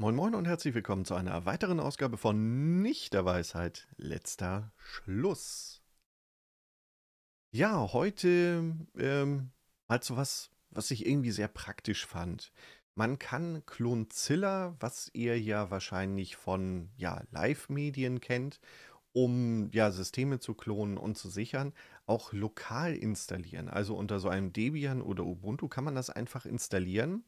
Moin Moin und herzlich willkommen zu einer weiteren Ausgabe von Nicht der Weisheit, letzter Schluss. Ja, heute ähm, mal halt was, was ich irgendwie sehr praktisch fand. Man kann Klonzilla, was ihr ja wahrscheinlich von ja, Live-Medien kennt, um ja, Systeme zu klonen und zu sichern, auch lokal installieren. Also unter so einem Debian oder Ubuntu kann man das einfach installieren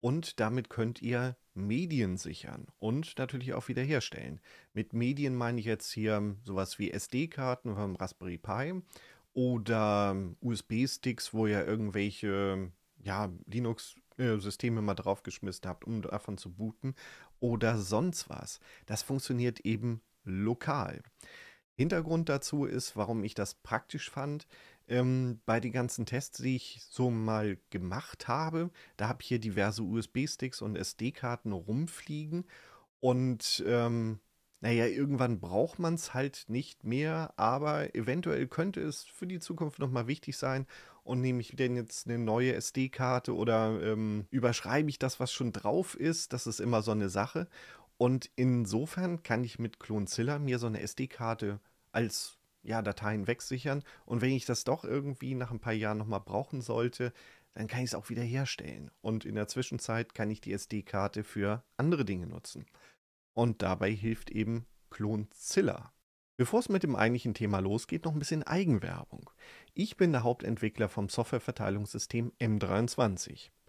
und damit könnt ihr Medien sichern und natürlich auch wiederherstellen. Mit Medien meine ich jetzt hier sowas wie SD-Karten vom Raspberry Pi oder USB-Sticks, wo ihr irgendwelche ja, Linux-Systeme mal draufgeschmissen habt, um davon zu booten oder sonst was. Das funktioniert eben lokal. Hintergrund dazu ist, warum ich das praktisch fand. Ähm, bei den ganzen Tests, die ich so mal gemacht habe, da habe ich hier diverse USB-Sticks und SD-Karten rumfliegen. Und ähm, naja, irgendwann braucht man es halt nicht mehr, aber eventuell könnte es für die Zukunft nochmal wichtig sein. Und nehme ich denn jetzt eine neue SD-Karte oder ähm, überschreibe ich das, was schon drauf ist? Das ist immer so eine Sache. Und insofern kann ich mit Clonezilla mir so eine SD-Karte als ja, Dateien wegsichern. Und wenn ich das doch irgendwie nach ein paar Jahren nochmal brauchen sollte, dann kann ich es auch wieder herstellen. Und in der Zwischenzeit kann ich die SD-Karte für andere Dinge nutzen. Und dabei hilft eben Clonzilla. Bevor es mit dem eigentlichen Thema losgeht, noch ein bisschen Eigenwerbung. Ich bin der Hauptentwickler vom Softwareverteilungssystem M23.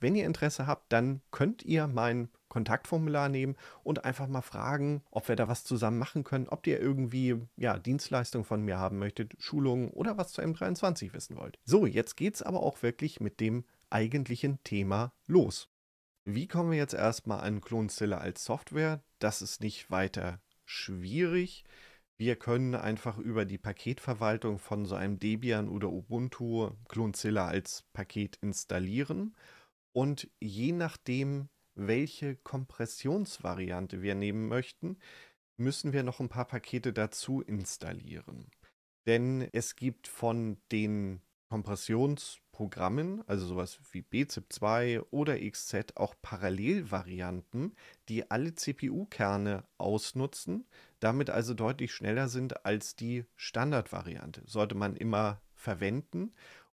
wenn ihr Interesse habt, dann könnt ihr mein Kontaktformular nehmen und einfach mal fragen, ob wir da was zusammen machen können, ob ihr irgendwie ja, Dienstleistungen von mir haben möchtet, Schulungen oder was zu M23 wissen wollt. So, jetzt geht es aber auch wirklich mit dem eigentlichen Thema los. Wie kommen wir jetzt erstmal an Clonezilla als Software? Das ist nicht weiter schwierig. Wir können einfach über die Paketverwaltung von so einem Debian oder Ubuntu Clonezilla als Paket installieren und je nachdem, welche Kompressionsvariante wir nehmen möchten, müssen wir noch ein paar Pakete dazu installieren. Denn es gibt von den Kompressionsprogrammen, also sowas wie BZIP2 oder XZ, auch Parallelvarianten, die alle CPU-Kerne ausnutzen, damit also deutlich schneller sind als die Standardvariante. Sollte man immer verwenden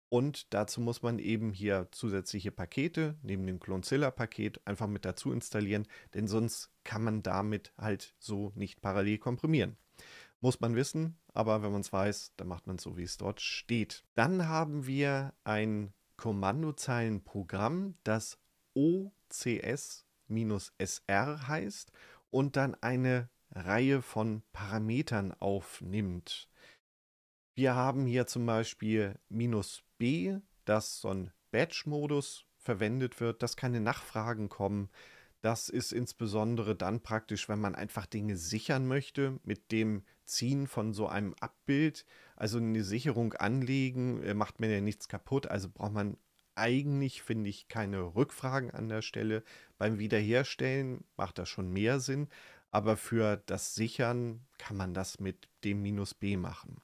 und dazu muss man eben hier zusätzliche Pakete neben dem Clonezilla-Paket einfach mit dazu installieren, denn sonst kann man damit halt so nicht parallel komprimieren. Muss man wissen, aber wenn man es weiß, dann macht man es so, wie es dort steht. Dann haben wir ein Kommandozeilenprogramm, das OCS-SR heißt und dann eine Reihe von Parametern aufnimmt. Wir haben hier zum Beispiel minus B, dass so ein Batch-Modus verwendet wird, dass keine Nachfragen kommen. Das ist insbesondere dann praktisch, wenn man einfach Dinge sichern möchte mit dem Ziehen von so einem Abbild. Also eine Sicherung anlegen, äh, macht mir ja nichts kaputt. Also braucht man eigentlich, finde ich, keine Rückfragen an der Stelle. Beim Wiederherstellen macht das schon mehr Sinn. Aber für das Sichern kann man das mit dem Minus B machen.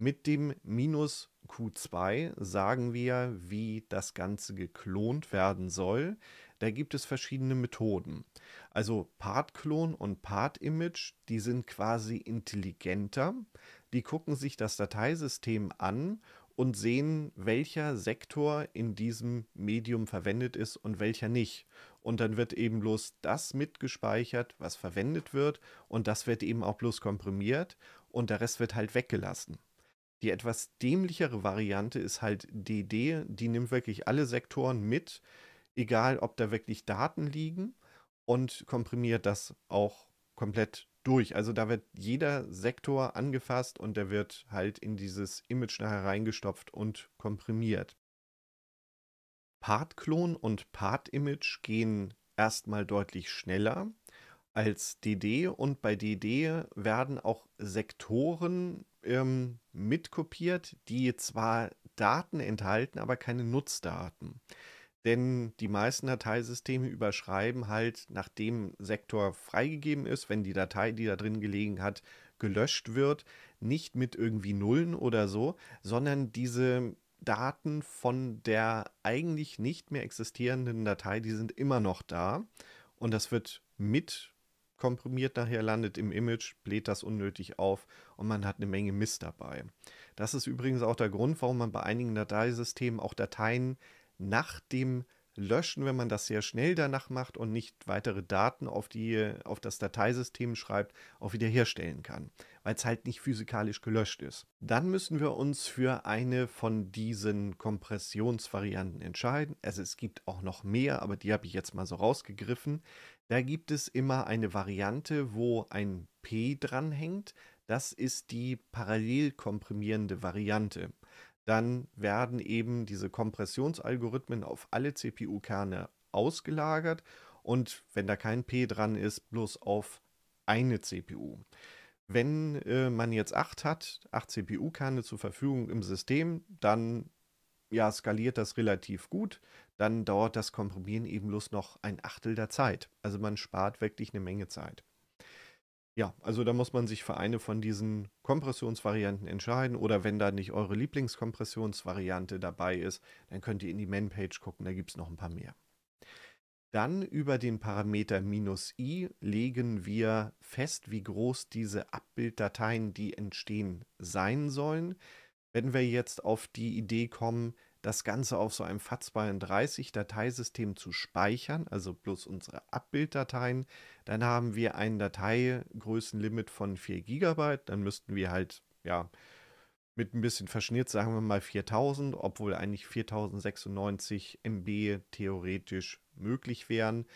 Mit dem Minus Q2 sagen wir, wie das Ganze geklont werden soll. Da gibt es verschiedene Methoden. Also Part-Klon und Part-Image, die sind quasi intelligenter. Die gucken sich das Dateisystem an und sehen, welcher Sektor in diesem Medium verwendet ist und welcher nicht. Und dann wird eben bloß das mitgespeichert, was verwendet wird, und das wird eben auch bloß komprimiert und der Rest wird halt weggelassen. Die etwas dämlichere Variante ist halt DD, die nimmt wirklich alle Sektoren mit, egal ob da wirklich Daten liegen und komprimiert das auch komplett durch. Also da wird jeder Sektor angefasst und der wird halt in dieses Image nachher reingestopft und komprimiert. Part-Klon und Part-Image gehen erstmal deutlich schneller als DD und bei DD werden auch Sektoren ähm, mitkopiert, die zwar Daten enthalten, aber keine Nutzdaten. Denn die meisten Dateisysteme überschreiben halt, nachdem Sektor freigegeben ist, wenn die Datei, die da drin gelegen hat, gelöscht wird, nicht mit irgendwie Nullen oder so, sondern diese Daten von der eigentlich nicht mehr existierenden Datei, die sind immer noch da. Und das wird mit komprimiert nachher landet im Image, bläht das unnötig auf und man hat eine Menge Mist dabei. Das ist übrigens auch der Grund, warum man bei einigen Dateisystemen auch Dateien nach dem Löschen, wenn man das sehr schnell danach macht und nicht weitere Daten auf, die, auf das Dateisystem schreibt, auch wiederherstellen kann weil es halt nicht physikalisch gelöscht ist. Dann müssen wir uns für eine von diesen Kompressionsvarianten entscheiden. Also es gibt auch noch mehr, aber die habe ich jetzt mal so rausgegriffen. Da gibt es immer eine Variante, wo ein P dranhängt. Das ist die parallel komprimierende Variante. Dann werden eben diese Kompressionsalgorithmen auf alle CPU-Kerne ausgelagert und wenn da kein P dran ist, bloß auf eine CPU wenn äh, man jetzt 8 hat, 8 CPU-Kerne zur Verfügung im System, dann ja, skaliert das relativ gut. Dann dauert das Komprimieren eben bloß noch ein Achtel der Zeit. Also man spart wirklich eine Menge Zeit. Ja, also da muss man sich für eine von diesen Kompressionsvarianten entscheiden oder wenn da nicht eure Lieblingskompressionsvariante dabei ist, dann könnt ihr in die Manpage gucken, da gibt es noch ein paar mehr. Dann über den Parameter minus i legen wir fest, wie groß diese Abbilddateien, die entstehen, sein sollen. Wenn wir jetzt auf die Idee kommen, das Ganze auf so einem FAT32-Dateisystem zu speichern, also bloß unsere Abbilddateien, dann haben wir ein Dateigrößenlimit von 4 GB. Dann müssten wir halt, ja, mit ein bisschen verschnitt, sagen wir mal 4000, obwohl eigentlich 4096 MB theoretisch möglich wären.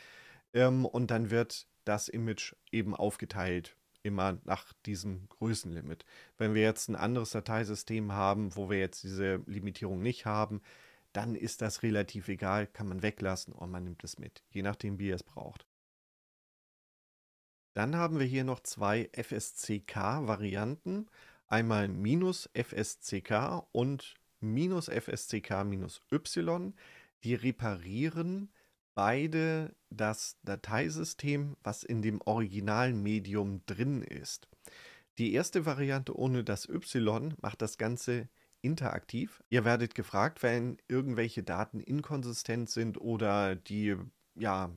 Ähm, und dann wird das Image eben aufgeteilt, immer nach diesem Größenlimit. Wenn wir jetzt ein anderes Dateisystem haben, wo wir jetzt diese Limitierung nicht haben, dann ist das relativ egal, kann man weglassen und man nimmt es mit, je nachdem, wie ihr es braucht. Dann haben wir hier noch zwei FSCK-Varianten. Einmal minus FSCK und minus FSCK minus Y. Die reparieren beide das Dateisystem, was in dem Originalmedium drin ist. Die erste Variante ohne das Y macht das Ganze interaktiv. Ihr werdet gefragt, wenn irgendwelche Daten inkonsistent sind oder die ja,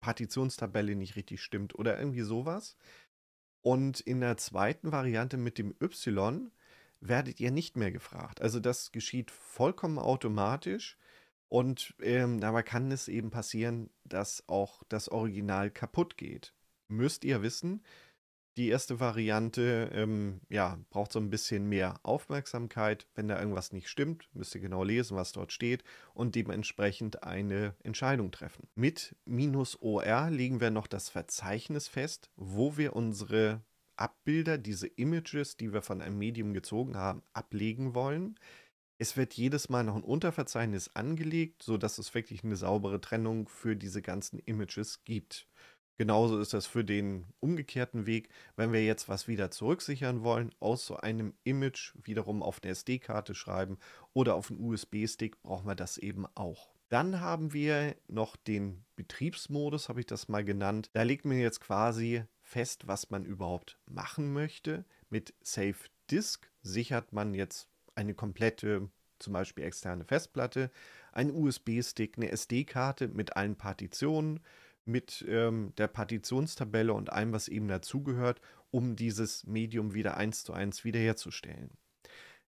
Partitionstabelle nicht richtig stimmt oder irgendwie sowas. Und in der zweiten Variante mit dem Y werdet ihr nicht mehr gefragt. Also das geschieht vollkommen automatisch. Und ähm, dabei kann es eben passieren, dass auch das Original kaputt geht. Müsst ihr wissen, die erste Variante ähm, ja, braucht so ein bisschen mehr Aufmerksamkeit. Wenn da irgendwas nicht stimmt, müsst ihr genau lesen, was dort steht und dementsprechend eine Entscheidung treffen. Mit minus OR legen wir noch das Verzeichnis fest, wo wir unsere Abbilder, diese Images, die wir von einem Medium gezogen haben, ablegen wollen. Es wird jedes Mal noch ein Unterverzeichnis angelegt, sodass es wirklich eine saubere Trennung für diese ganzen Images gibt. Genauso ist das für den umgekehrten Weg, wenn wir jetzt was wieder zurücksichern wollen, aus so einem Image wiederum auf eine SD-Karte schreiben oder auf einen USB-Stick, brauchen wir das eben auch. Dann haben wir noch den Betriebsmodus, habe ich das mal genannt. Da legt man jetzt quasi fest, was man überhaupt machen möchte. Mit Safe Disk sichert man jetzt eine komplette zum Beispiel externe Festplatte, ein USB-Stick, eine SD-Karte mit allen Partitionen, mit ähm, der Partitionstabelle und allem, was eben dazugehört, um dieses Medium wieder eins zu eins wiederherzustellen.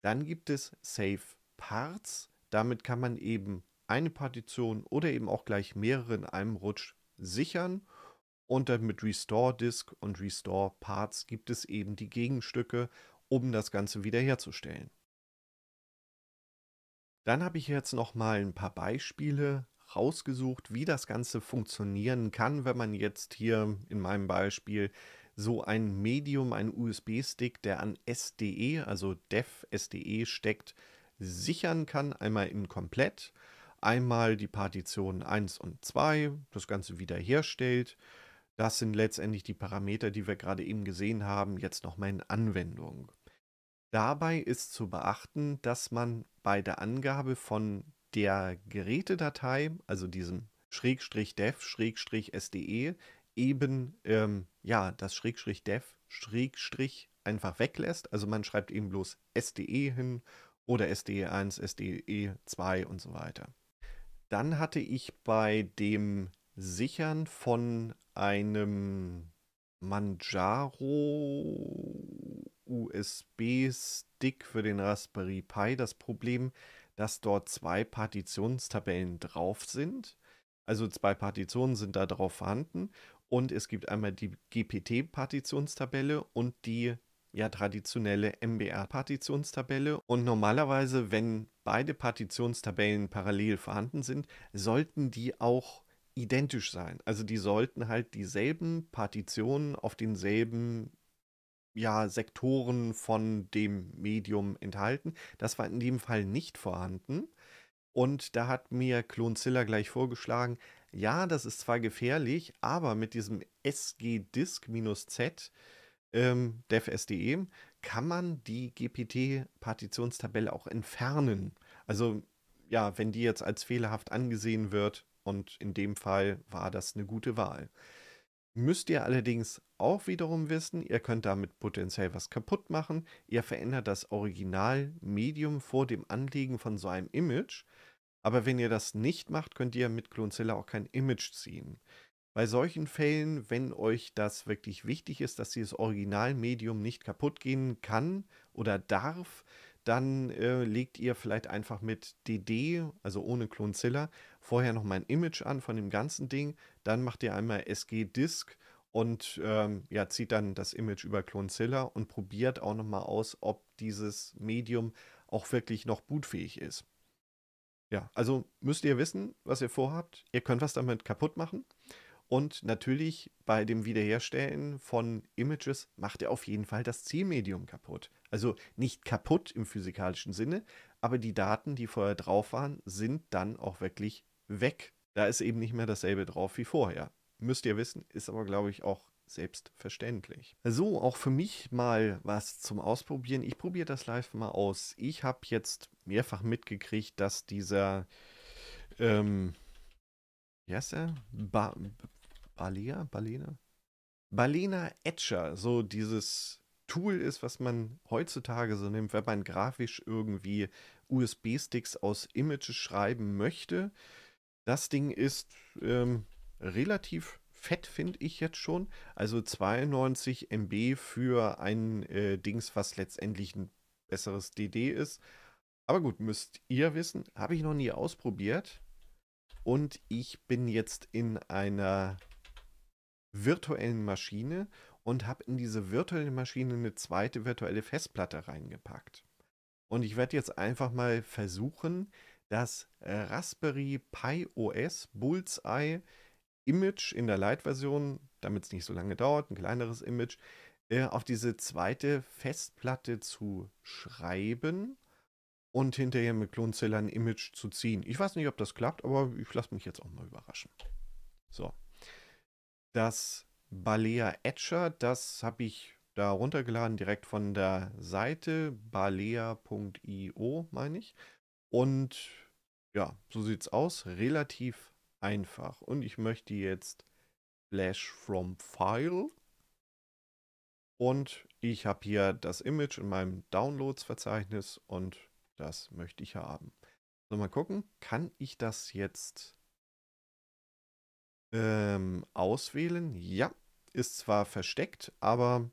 Dann gibt es Save Parts. Damit kann man eben eine Partition oder eben auch gleich mehrere in einem Rutsch sichern. Und dann mit Restore Disk und Restore Parts gibt es eben die Gegenstücke, um das Ganze wiederherzustellen. Dann habe ich jetzt noch mal ein paar Beispiele rausgesucht, wie das Ganze funktionieren kann, wenn man jetzt hier in meinem Beispiel so ein Medium, ein USB-Stick, der an SDE, also Dev SDE steckt, sichern kann. Einmal in komplett, einmal die Partitionen 1 und 2, das Ganze wiederherstellt. Das sind letztendlich die Parameter, die wir gerade eben gesehen haben, jetzt nochmal in Anwendung. Dabei ist zu beachten, dass man bei der Angabe von der Gerätedatei, also diesem Schrägstrich dev Schrägstrich SDE, eben ähm, ja, das Schrägstrich dev Schrägstrich einfach weglässt. Also man schreibt eben bloß SDE hin oder SDE1, SDE2 und so weiter. Dann hatte ich bei dem Sichern von einem Manjaro USB-Stick für den Raspberry Pi das Problem, dass dort zwei Partitionstabellen drauf sind. Also zwei Partitionen sind da drauf vorhanden. Und es gibt einmal die GPT-Partitionstabelle und die ja traditionelle MBR-Partitionstabelle. Und normalerweise, wenn beide Partitionstabellen parallel vorhanden sind, sollten die auch identisch sein. Also die sollten halt dieselben Partitionen auf denselben ja, Sektoren von dem Medium enthalten. Das war in dem Fall nicht vorhanden. Und da hat mir Clonzilla gleich vorgeschlagen, ja, das ist zwar gefährlich, aber mit diesem SG-Disk-Z, ähm, DevSDE, kann man die GPT-Partitionstabelle auch entfernen. Also ja, wenn die jetzt als fehlerhaft angesehen wird und in dem Fall war das eine gute Wahl. Müsst ihr allerdings auch wiederum wissen, ihr könnt damit potenziell was kaputt machen. Ihr verändert das Originalmedium vor dem Anlegen von so einem Image. Aber wenn ihr das nicht macht, könnt ihr mit Clonezilla auch kein Image ziehen. Bei solchen Fällen, wenn euch das wirklich wichtig ist, dass dieses Originalmedium nicht kaputt gehen kann oder darf, dann äh, legt ihr vielleicht einfach mit DD, also ohne Clonezilla, vorher nochmal ein Image an von dem ganzen Ding, dann macht ihr einmal SG-Disk und ähm, ja, zieht dann das Image über Clonezilla und probiert auch nochmal aus, ob dieses Medium auch wirklich noch bootfähig ist. Ja, also müsst ihr wissen, was ihr vorhabt. Ihr könnt was damit kaputt machen. Und natürlich bei dem Wiederherstellen von Images macht ihr auf jeden Fall das Zielmedium kaputt. Also nicht kaputt im physikalischen Sinne, aber die Daten, die vorher drauf waren, sind dann auch wirklich weg. Da ist eben nicht mehr dasselbe drauf wie vorher. Müsst ihr wissen, ist aber, glaube ich, auch selbstverständlich. So, auch für mich mal was zum Ausprobieren. Ich probiere das live mal aus. Ich habe jetzt mehrfach mitgekriegt, dass dieser, ähm, wie heißt er? Ba Balea? Balena? Balena Etcher, so dieses Tool ist, was man heutzutage so nimmt, wenn man grafisch irgendwie USB-Sticks aus Images schreiben möchte das Ding ist ähm, relativ fett, finde ich jetzt schon. Also 92 MB für ein äh, Dings, was letztendlich ein besseres DD ist. Aber gut, müsst ihr wissen, habe ich noch nie ausprobiert. Und ich bin jetzt in einer virtuellen Maschine und habe in diese virtuelle Maschine eine zweite virtuelle Festplatte reingepackt. Und ich werde jetzt einfach mal versuchen, das äh, Raspberry Pi OS Bullseye Image in der Lite-Version, damit es nicht so lange dauert, ein kleineres Image, äh, auf diese zweite Festplatte zu schreiben und hinterher mit Klonzilla ein Image zu ziehen. Ich weiß nicht, ob das klappt, aber ich lasse mich jetzt auch mal überraschen. So. Das Balea Etcher, das habe ich da runtergeladen direkt von der Seite balea.io, meine ich. Und ja, so sieht es aus. Relativ einfach. Und ich möchte jetzt Flash from File. Und ich habe hier das Image in meinem Downloads-Verzeichnis und das möchte ich haben. So, mal gucken, kann ich das jetzt ähm, auswählen? Ja, ist zwar versteckt, aber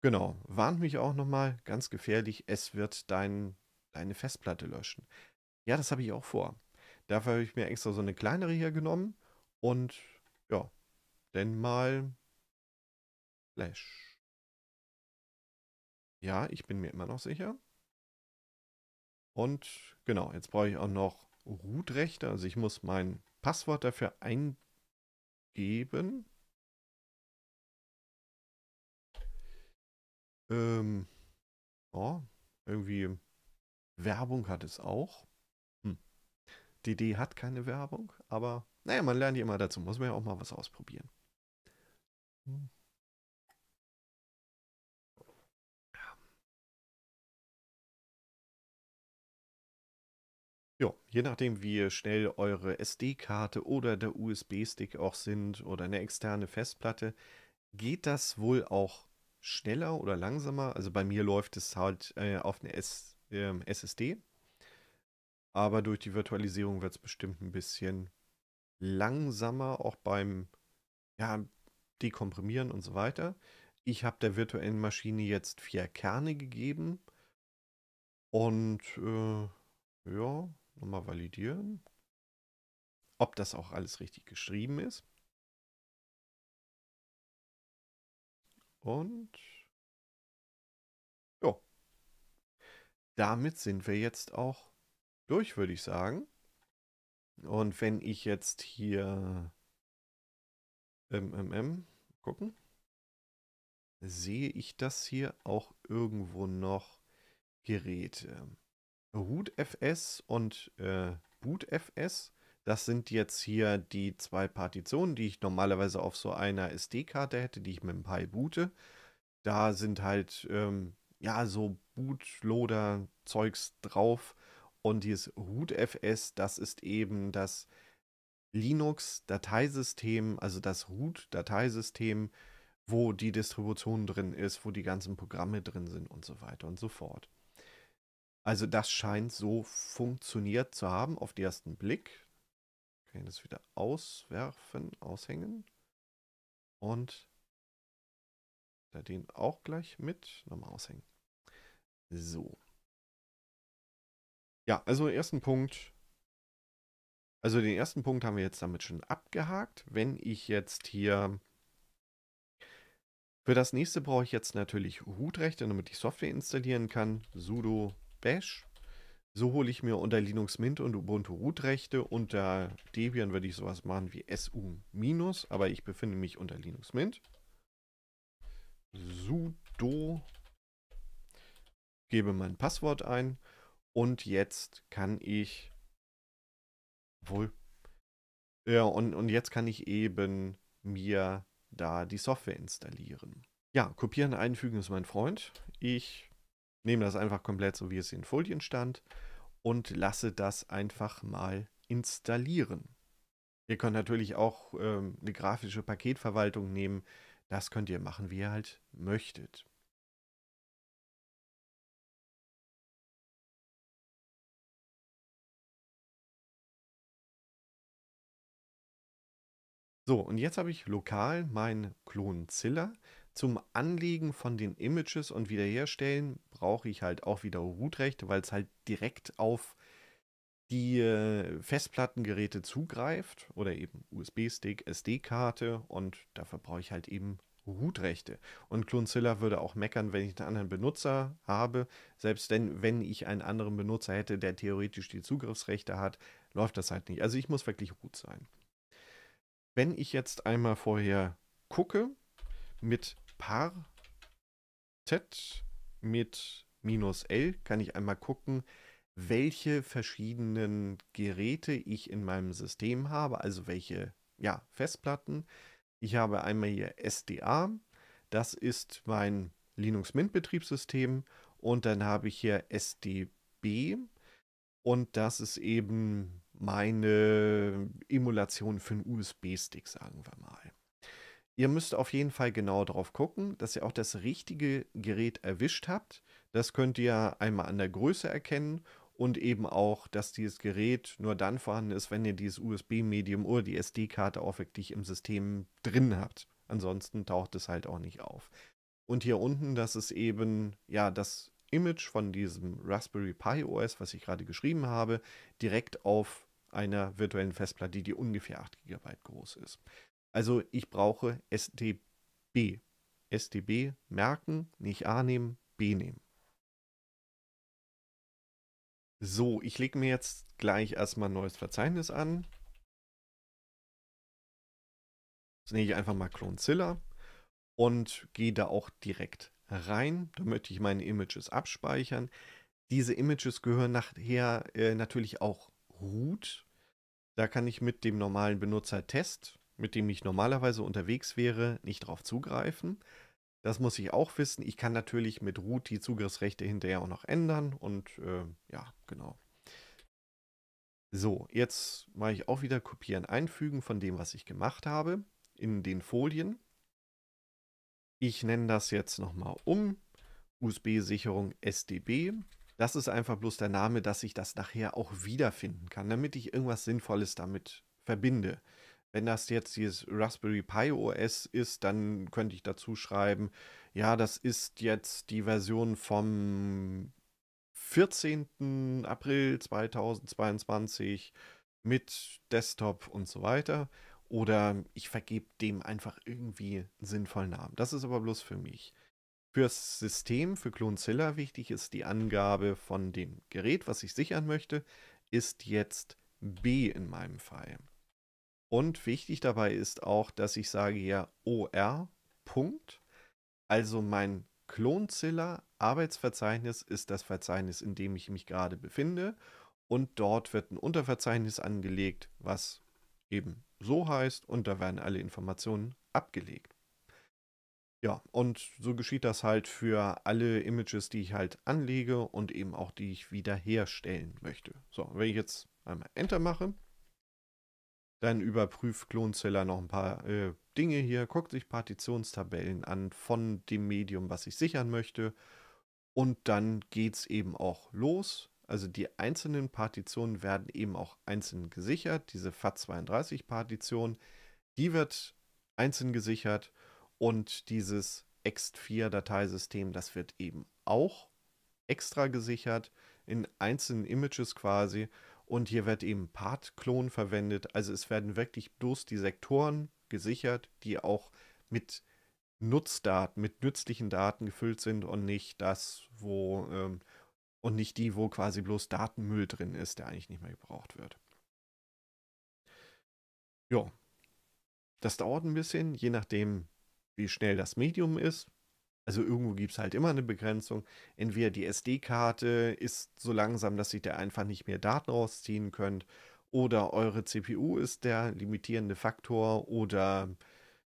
genau, warnt mich auch nochmal, ganz gefährlich, es wird deinen eine Festplatte löschen. Ja, das habe ich auch vor. Dafür habe ich mir extra so eine kleinere hier genommen und ja, denn mal Flash. Ja, ich bin mir immer noch sicher. Und genau, jetzt brauche ich auch noch Root-Rechte. Also ich muss mein Passwort dafür eingeben. Ähm, ja, irgendwie Werbung hat es auch. Hm. DD hat keine Werbung, aber naja, man lernt ja immer dazu. Muss man ja auch mal was ausprobieren. Hm. Jo, je nachdem, wie schnell eure SD-Karte oder der USB-Stick auch sind oder eine externe Festplatte, geht das wohl auch schneller oder langsamer. Also bei mir läuft es halt äh, auf eine S ähm, SSD. Aber durch die Virtualisierung wird es bestimmt ein bisschen langsamer, auch beim ja, Dekomprimieren und so weiter. Ich habe der virtuellen Maschine jetzt vier Kerne gegeben. Und äh, ja, nochmal validieren, ob das auch alles richtig geschrieben ist. Und damit sind wir jetzt auch durch, würde ich sagen. Und wenn ich jetzt hier MMM gucken, sehe ich das hier auch irgendwo noch Geräte. RootFS und äh, BootFS, das sind jetzt hier die zwei Partitionen, die ich normalerweise auf so einer SD-Karte hätte, die ich mit dem Pi boote. Da sind halt ähm, ja, so Bootloader-Zeugs drauf. Und dieses rootfs, das ist eben das Linux-Dateisystem, also das root-Dateisystem, wo die Distribution drin ist, wo die ganzen Programme drin sind und so weiter und so fort. Also das scheint so funktioniert zu haben auf den ersten Blick. Okay, das wieder auswerfen, aushängen. Und da den auch gleich mit nochmal aushängen. So. Ja, also ersten Punkt. Also den ersten Punkt haben wir jetzt damit schon abgehakt. Wenn ich jetzt hier für das nächste brauche ich jetzt natürlich root damit ich Software installieren kann. sudo bash. So hole ich mir unter Linux Mint und Ubuntu root Unter Debian würde ich sowas machen wie su-, aber ich befinde mich unter Linux Mint. sudo gebe mein Passwort ein und jetzt kann ich wohl. Ja, und, und jetzt kann ich eben mir da die Software installieren. Ja, kopieren, einfügen ist mein Freund. Ich nehme das einfach komplett so, wie es in Folien stand und lasse das einfach mal installieren. Ihr könnt natürlich auch ähm, eine grafische Paketverwaltung nehmen. Das könnt ihr machen, wie ihr halt möchtet. So, und jetzt habe ich lokal meinen Klon Zum Anlegen von den Images und Wiederherstellen brauche ich halt auch wieder root weil es halt direkt auf die äh, Festplattengeräte zugreift oder eben USB-Stick, SD-Karte und dafür brauche ich halt eben root Und Clonzilla würde auch meckern, wenn ich einen anderen Benutzer habe. Selbst denn, wenn ich einen anderen Benutzer hätte, der theoretisch die Zugriffsrechte hat, läuft das halt nicht. Also ich muss wirklich Root sein. Wenn ich jetzt einmal vorher gucke mit Par Z mit minus L, kann ich einmal gucken, welche verschiedenen Geräte ich in meinem System habe, also welche ja, Festplatten. Ich habe einmal hier SDA, das ist mein Linux Mint Betriebssystem und dann habe ich hier SDB und das ist eben meine Emulation für einen USB-Stick, sagen wir mal. Ihr müsst auf jeden Fall genau darauf gucken, dass ihr auch das richtige Gerät erwischt habt. Das könnt ihr einmal an der Größe erkennen und eben auch, dass dieses Gerät nur dann vorhanden ist, wenn ihr dieses USB-Medium oder die SD-Karte auch wirklich im System drin habt. Ansonsten taucht es halt auch nicht auf. Und hier unten, das ist eben ja das Image von diesem Raspberry Pi OS, was ich gerade geschrieben habe, direkt auf einer virtuellen Festplatte, die ungefähr 8 GB groß ist. Also ich brauche SDB. SDB merken, nicht A nehmen, B nehmen. So, ich lege mir jetzt gleich erstmal ein neues Verzeichnis an. Jetzt nehme ich einfach mal Clonezilla und gehe da auch direkt rein. Da möchte ich meine Images abspeichern. Diese Images gehören nachher äh, natürlich auch Root. Da kann ich mit dem normalen Benutzer-Test, mit dem ich normalerweise unterwegs wäre, nicht drauf zugreifen. Das muss ich auch wissen. Ich kann natürlich mit Root die Zugriffsrechte hinterher auch noch ändern und äh, ja, genau. So, jetzt mache ich auch wieder Kopieren, Einfügen von dem, was ich gemacht habe in den Folien. Ich nenne das jetzt nochmal um. USB-Sicherung SDB. Das ist einfach bloß der Name, dass ich das nachher auch wiederfinden kann, damit ich irgendwas Sinnvolles damit verbinde. Wenn das jetzt dieses Raspberry Pi OS ist, dann könnte ich dazu schreiben, ja, das ist jetzt die Version vom 14. April 2022 mit Desktop und so weiter. Oder ich vergebe dem einfach irgendwie einen sinnvollen Namen. Das ist aber bloß für mich. Fürs System, für Clonezilla wichtig ist die Angabe von dem Gerät, was ich sichern möchte, ist jetzt B in meinem Fall. Und wichtig dabei ist auch, dass ich sage ja OR, Punkt. Also mein Clonezilla Arbeitsverzeichnis ist das Verzeichnis, in dem ich mich gerade befinde. Und dort wird ein Unterverzeichnis angelegt, was eben so heißt. Und da werden alle Informationen abgelegt. Ja, und so geschieht das halt für alle Images, die ich halt anlege und eben auch die ich wiederherstellen möchte. So, wenn ich jetzt einmal Enter mache, dann überprüft Klonzeller noch ein paar äh, Dinge hier, guckt sich Partitionstabellen an von dem Medium, was ich sichern möchte. Und dann geht es eben auch los. Also die einzelnen Partitionen werden eben auch einzeln gesichert. Diese FAT32-Partition, die wird einzeln gesichert und dieses Ext4-Dateisystem, das wird eben auch extra gesichert in einzelnen Images quasi. Und hier wird eben Part-Klon verwendet. Also es werden wirklich bloß die Sektoren gesichert, die auch mit Nutzdaten, mit nützlichen Daten gefüllt sind und nicht das, wo ähm, und nicht die, wo quasi bloß Datenmüll drin ist, der eigentlich nicht mehr gebraucht wird. Ja, das dauert ein bisschen, je nachdem, wie schnell das Medium ist. Also irgendwo gibt es halt immer eine Begrenzung. Entweder die SD-Karte ist so langsam, dass ihr da einfach nicht mehr Daten rausziehen könnt. Oder eure CPU ist der limitierende Faktor. Oder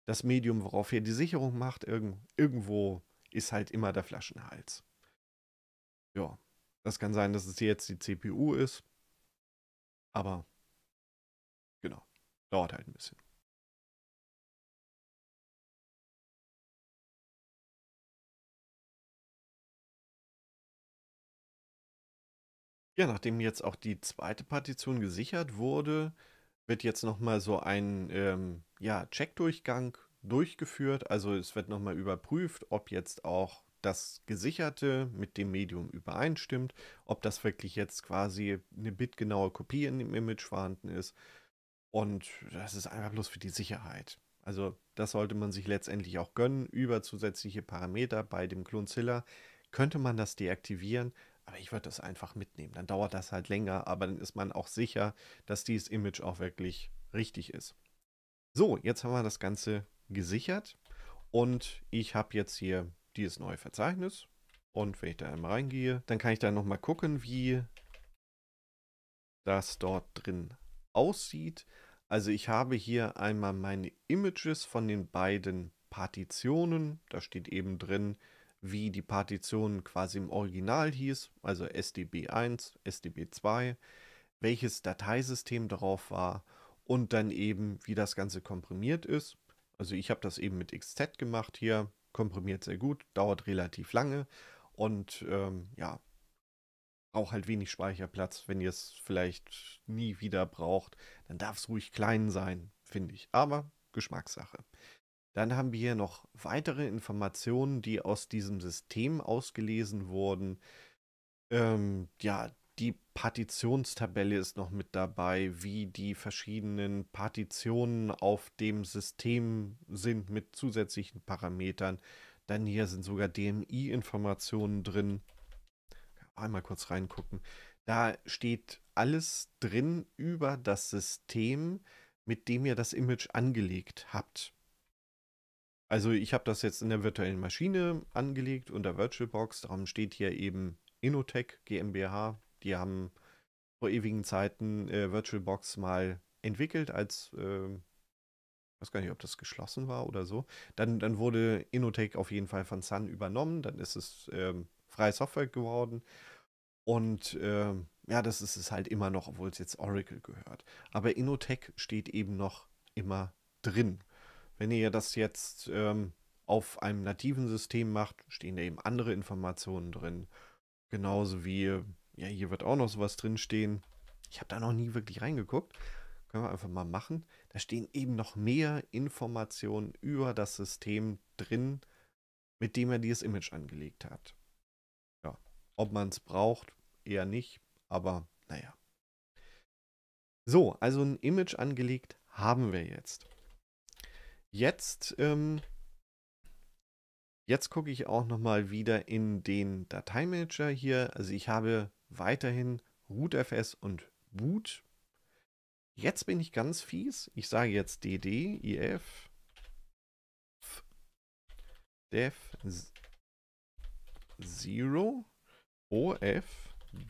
das Medium, worauf ihr die Sicherung macht. Irg irgendwo ist halt immer der Flaschenhals. Ja, das kann sein, dass es jetzt die CPU ist. Aber genau, dauert halt ein bisschen. Ja, nachdem jetzt auch die zweite Partition gesichert wurde, wird jetzt nochmal so ein ähm, ja, Checkdurchgang durchgeführt. Also es wird nochmal überprüft, ob jetzt auch das Gesicherte mit dem Medium übereinstimmt, ob das wirklich jetzt quasi eine bitgenaue Kopie in dem Image vorhanden ist. Und das ist einfach bloß für die Sicherheit. Also das sollte man sich letztendlich auch gönnen. Über zusätzliche Parameter bei dem Klonzilla. könnte man das deaktivieren, aber ich würde das einfach mitnehmen. Dann dauert das halt länger, aber dann ist man auch sicher, dass dieses Image auch wirklich richtig ist. So, jetzt haben wir das Ganze gesichert und ich habe jetzt hier dieses neue Verzeichnis. Und wenn ich da einmal reingehe, dann kann ich da nochmal gucken, wie das dort drin aussieht. Also ich habe hier einmal meine Images von den beiden Partitionen. Da steht eben drin, wie die Partition quasi im Original hieß, also SDB1, SDB2, welches Dateisystem darauf war und dann eben, wie das Ganze komprimiert ist. Also ich habe das eben mit XZ gemacht hier, komprimiert sehr gut, dauert relativ lange und ähm, ja, braucht halt wenig Speicherplatz. Wenn ihr es vielleicht nie wieder braucht, dann darf es ruhig klein sein, finde ich. Aber Geschmackssache. Dann haben wir hier noch weitere Informationen, die aus diesem System ausgelesen wurden. Ähm, ja, die Partitionstabelle ist noch mit dabei, wie die verschiedenen Partitionen auf dem System sind mit zusätzlichen Parametern. Dann hier sind sogar DMI-Informationen drin. Einmal kurz reingucken. Da steht alles drin über das System, mit dem ihr das Image angelegt habt. Also ich habe das jetzt in der virtuellen Maschine angelegt unter VirtualBox. Darum steht hier eben Innotech GmbH. Die haben vor ewigen Zeiten äh, VirtualBox mal entwickelt als, äh, weiß gar nicht, ob das geschlossen war oder so. Dann, dann wurde Innotech auf jeden Fall von Sun übernommen. Dann ist es äh, freie Software geworden. Und äh, ja, das ist es halt immer noch, obwohl es jetzt Oracle gehört. Aber Innotech steht eben noch immer drin. Wenn ihr das jetzt ähm, auf einem nativen System macht, stehen da eben andere Informationen drin. Genauso wie, ja, hier wird auch noch sowas drinstehen. Ich habe da noch nie wirklich reingeguckt. Können wir einfach mal machen. Da stehen eben noch mehr Informationen über das System drin, mit dem er dieses Image angelegt hat. Ja, ob man es braucht, eher nicht, aber naja. So, also ein Image angelegt haben wir jetzt. Jetzt, ähm, jetzt gucke ich auch noch mal wieder in den Dateimanager hier. Also ich habe weiterhin rootfs und boot. Jetzt bin ich ganz fies. Ich sage jetzt dd, if, def, zero, of,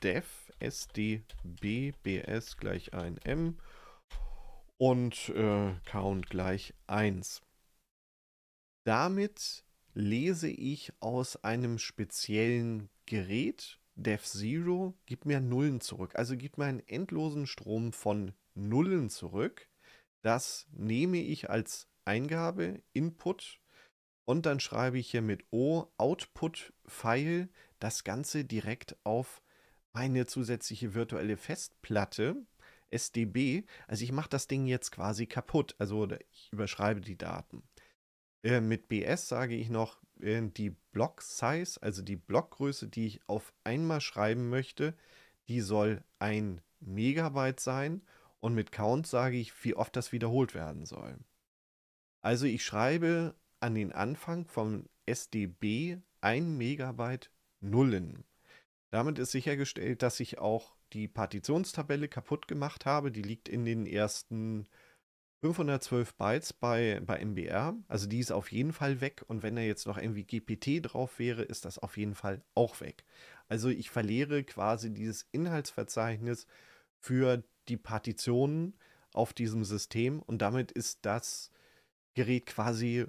dev sdbbs gleich ein m und äh, count gleich 1. Damit lese ich aus einem speziellen Gerät, DevZero, gib mir Nullen zurück. Also gib mir einen endlosen Strom von Nullen zurück. Das nehme ich als Eingabe, Input und dann schreibe ich hier mit O Output-File das Ganze direkt auf meine zusätzliche virtuelle Festplatte SDB. Also ich mache das Ding jetzt quasi kaputt. Also ich überschreibe die Daten. Äh, mit BS sage ich noch, äh, die Block Size, also die Blockgröße, die ich auf einmal schreiben möchte, die soll ein Megabyte sein. Und mit Count sage ich, wie oft das wiederholt werden soll. Also ich schreibe an den Anfang vom SDB 1 Megabyte Nullen. Damit ist sichergestellt, dass ich auch die Partitionstabelle kaputt gemacht habe. Die liegt in den ersten 512 Bytes bei, bei MBR. Also die ist auf jeden Fall weg. Und wenn da jetzt noch irgendwie GPT drauf wäre, ist das auf jeden Fall auch weg. Also ich verliere quasi dieses Inhaltsverzeichnis für die Partitionen auf diesem System und damit ist das Gerät quasi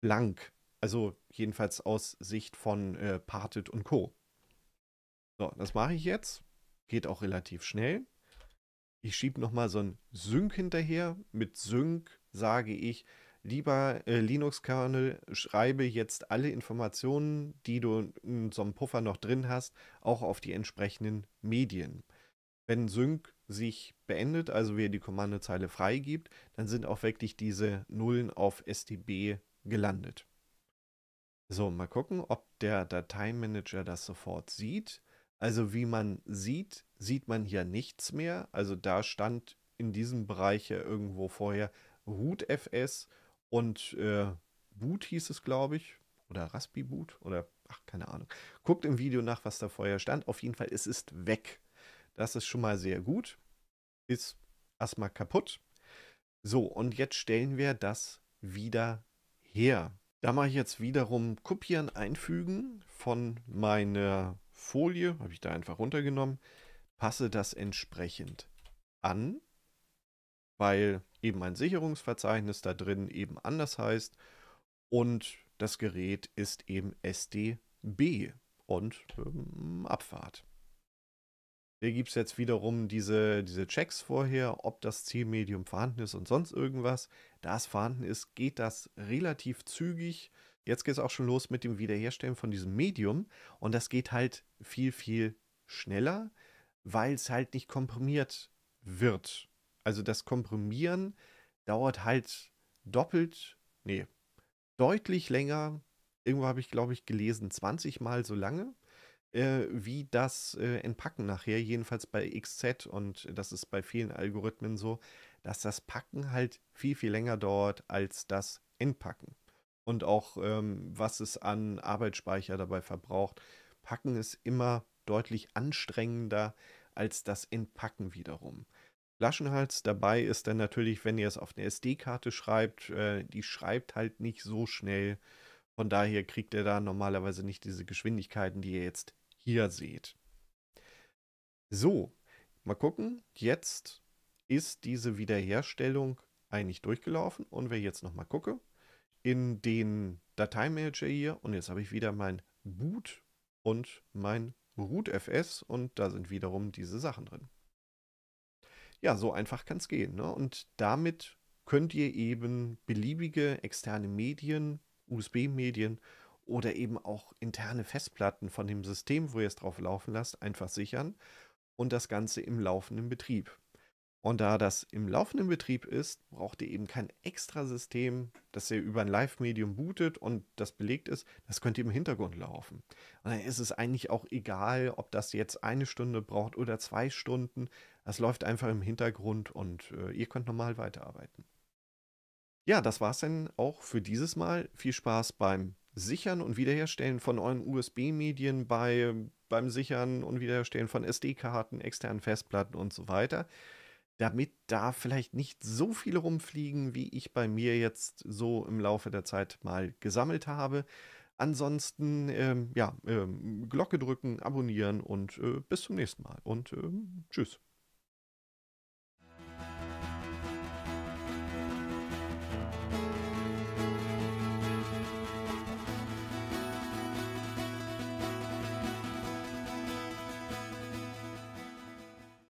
blank. Also jedenfalls aus Sicht von äh, Parted und Co. So, das mache ich jetzt. Geht auch relativ schnell. Ich schiebe nochmal so ein Sync hinterher. Mit Sync sage ich, lieber äh, Linux-Kernel, schreibe jetzt alle Informationen, die du in so einem Puffer noch drin hast, auch auf die entsprechenden Medien. Wenn Sync sich beendet, also wir die Kommandozeile freigibt, dann sind auch wirklich diese Nullen auf STB gelandet. So, mal gucken, ob der Dateimanager das sofort sieht. Also wie man sieht, sieht man hier nichts mehr. Also da stand in diesem Bereich ja irgendwo vorher rootfs und äh, Boot hieß es, glaube ich. Oder Raspi Boot oder ach, keine Ahnung. Guckt im Video nach, was da vorher stand. Auf jeden Fall, es ist weg. Das ist schon mal sehr gut. Ist erstmal kaputt. So, und jetzt stellen wir das wieder her. Da mache ich jetzt wiederum Kopieren einfügen von meiner Folie, habe ich da einfach runtergenommen, passe das entsprechend an, weil eben ein Sicherungsverzeichnis da drin eben anders heißt und das Gerät ist eben SDB und ähm, Abfahrt. Hier gibt es jetzt wiederum diese, diese Checks vorher, ob das Zielmedium vorhanden ist und sonst irgendwas. Da es vorhanden ist, geht das relativ zügig. Jetzt geht es auch schon los mit dem Wiederherstellen von diesem Medium und das geht halt viel, viel schneller, weil es halt nicht komprimiert wird. Also das Komprimieren dauert halt doppelt, nee, deutlich länger. Irgendwo habe ich, glaube ich, gelesen, 20 Mal so lange, äh, wie das äh, Entpacken nachher, jedenfalls bei XZ und das ist bei vielen Algorithmen so, dass das Packen halt viel, viel länger dauert als das Entpacken und auch ähm, was es an Arbeitsspeicher dabei verbraucht. Packen ist immer deutlich anstrengender als das Entpacken wiederum. Flaschenhals dabei ist dann natürlich, wenn ihr es auf eine SD-Karte schreibt, äh, die schreibt halt nicht so schnell. Von daher kriegt ihr da normalerweise nicht diese Geschwindigkeiten, die ihr jetzt hier seht. So, mal gucken. Jetzt ist diese Wiederherstellung eigentlich durchgelaufen. Und wenn ich jetzt nochmal gucke, in den Dateimanager hier und jetzt habe ich wieder mein Boot und mein rootfs und da sind wiederum diese Sachen drin. Ja, so einfach kann es gehen. Ne? Und damit könnt ihr eben beliebige externe Medien, USB-Medien oder eben auch interne Festplatten von dem System, wo ihr es drauf laufen lasst, einfach sichern und das Ganze im laufenden Betrieb. Und da das im laufenden Betrieb ist, braucht ihr eben kein extra System, das ihr über ein Live-Medium bootet und das belegt ist. Das könnt ihr im Hintergrund laufen. Und dann ist es eigentlich auch egal, ob das jetzt eine Stunde braucht oder zwei Stunden. Das läuft einfach im Hintergrund und äh, ihr könnt normal weiterarbeiten. Ja, das war's dann auch für dieses Mal. Viel Spaß beim Sichern und Wiederherstellen von euren USB-Medien, bei, beim Sichern und Wiederherstellen von SD-Karten, externen Festplatten und so weiter damit da vielleicht nicht so viele rumfliegen, wie ich bei mir jetzt so im Laufe der Zeit mal gesammelt habe. Ansonsten, ähm, ja, ähm, Glocke drücken, abonnieren und äh, bis zum nächsten Mal und ähm, tschüss.